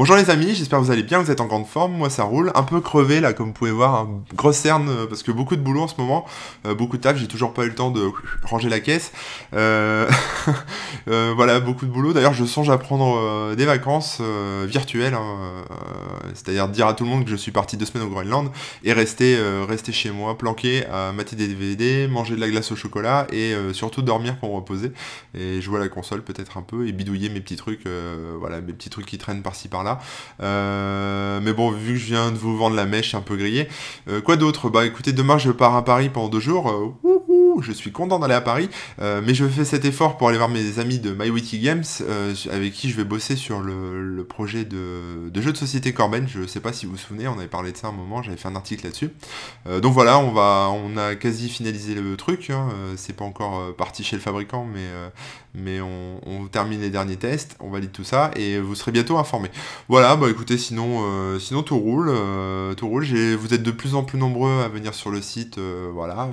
Bonjour les amis, j'espère que vous allez bien, vous êtes en grande forme, moi ça roule, un peu crevé là comme vous pouvez voir, grosse cerne euh, parce que beaucoup de boulot en ce moment, euh, beaucoup de taf, j'ai toujours pas eu le temps de ranger la caisse. Euh, Euh, voilà, beaucoup de boulot. D'ailleurs, je songe à prendre euh, des vacances euh, virtuelles, hein, c'est-à-dire dire à tout le monde que je suis parti deux semaines au Groenland et rester, rester chez moi, planquer, à mater des DVD, manger de la glace au chocolat et surtout dormir pour me reposer et jouer à la console peut-être un peu et bidouiller mes petits trucs, voilà, mes petits trucs qui traînent par-ci par-là. mais bon, vu que je viens de vous vendre la mèche un peu grillée, quoi d'autre Bah écoutez, demain je pars à Paris pendant deux jours je suis content d'aller à Paris, euh, mais je fais cet effort pour aller voir mes amis de MyWikiGames Games, euh, avec qui je vais bosser sur le, projet de, jeu de société Corben. Je sais pas si vous vous souvenez, on avait parlé de ça un moment, j'avais fait un article là-dessus. Euh, donc voilà, on va, on a quasi finalisé le truc. Hein. c'est pas encore parti chez le fabricant, mais mais on, termine les derniers tests, on valide tout ça et vous serez bientôt informés. Voilà, bah écoutez, sinon sinon tout roule, tout roule. Vous êtes de plus en plus nombreux à venir sur le site, voilà,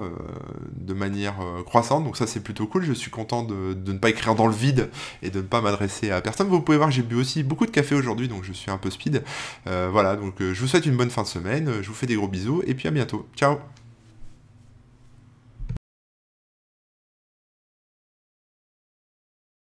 de manière euh, croissante. Donc ça c'est plutôt cool. Je suis content de, ne pas écrire dans le vide et de ne pas m'adresser à personne. Vous pouvez voir j'ai bu aussi beaucoup de café aujourd'hui donc je suis un peu speed. Euh, voilà donc euh, je vous souhaite une bonne fin de semaine. Je vous fais des gros bisous et puis à bientôt. Ciao